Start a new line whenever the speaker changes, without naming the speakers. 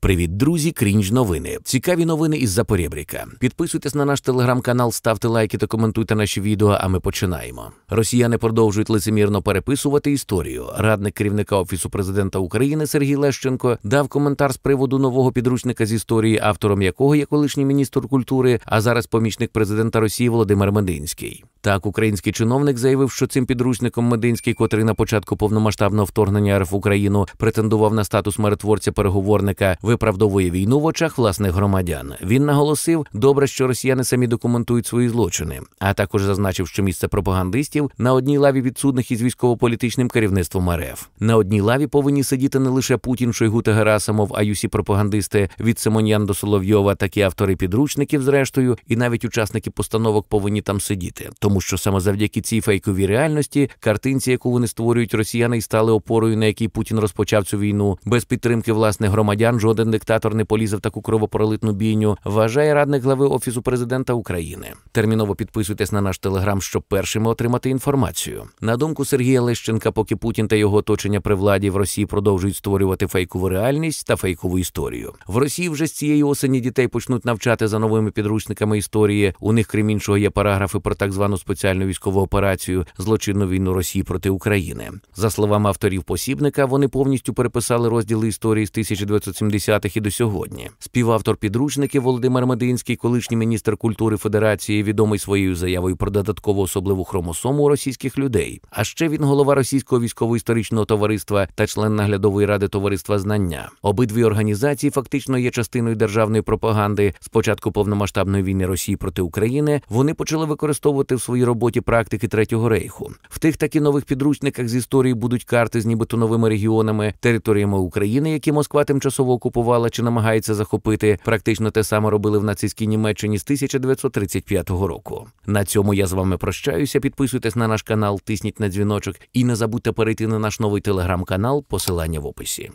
Привіт, друзі, крінж новини. Цікаві новини із Запорєбріка. Підписуйтесь на наш телеграм-канал, ставте лайки та коментуйте наші відео. А ми починаємо. Росіяни продовжують лицемірно переписувати історію. Радник керівника офісу президента України Сергій Лещенко дав коментар з приводу нового підручника з історії, автором якого є колишній міністр культури, а зараз помічник президента Росії Володимир Мединський. Так, український чиновник заявив, що цим підручником Мединський, котрий на початку повномасштабного вторгнення РФ в Україну претендував на статус миротворця-переговорника, виправдовує війну в очах власних громадян. Він наголосив, добре, що росіяни самі документують свої злочини, а також зазначив, що місце пропагандистів на одній лаві відсудних із військово-політичним керівництвом РФ. На одній лаві повинні сидіти не лише Путін, Шойгу та Герасимов, а й усі пропагандисти від Симоньян до Соловйова, такі автори підручників, зрештою, і навіть учасники постановок повинні там сидіти. Тому тому що саме завдяки цій фейковій реальності картинці, яку вони створюють, росіяни й стали опорою, на якій Путін розпочав цю війну. Без підтримки власних громадян жоден диктатор не полізав таку кровопролитну бійню. Вважає радник глави офісу президента України. Терміново підписуйтесь на наш телеграм, щоб першими отримати інформацію. На думку Сергія Лещенка, поки Путін та його оточення при владі в Росії продовжують створювати фейкову реальність та фейкову історію. В Росії вже з цієї осені дітей почнуть навчати за новими підручниками історії. У них, крім іншого, є параграфи про так звану спеціальну військову операцію злочинну війну Росії проти України. За словами авторів посібника, вони повністю переписали розділи історії з 1970-х і до сьогодні. Співавтор підручників Володимир Мединський, колишній міністр культури Федерації, відомий своєю заявою про додаткову особливу хромосому російських людей. А ще він голова російського військово-історичного товариства та член наглядової ради товариства знання. Обидві організації фактично є частиною державної пропаганди. спочатку повномасштабної війни Росії проти України вони почали використовувати в своїй своїй роботі практики Третього рейху. В тих таки нових підручниках з історії будуть карти з нібито новими регіонами, територіями України, які Москва тимчасово окупувала чи намагається захопити. Практично те саме робили в нацистській Німеччині з 1935 року. На цьому я з вами прощаюся. Підписуйтесь на наш канал, тисніть на дзвіночок і не забудьте перейти на наш новий телеграм-канал. Посилання в описі.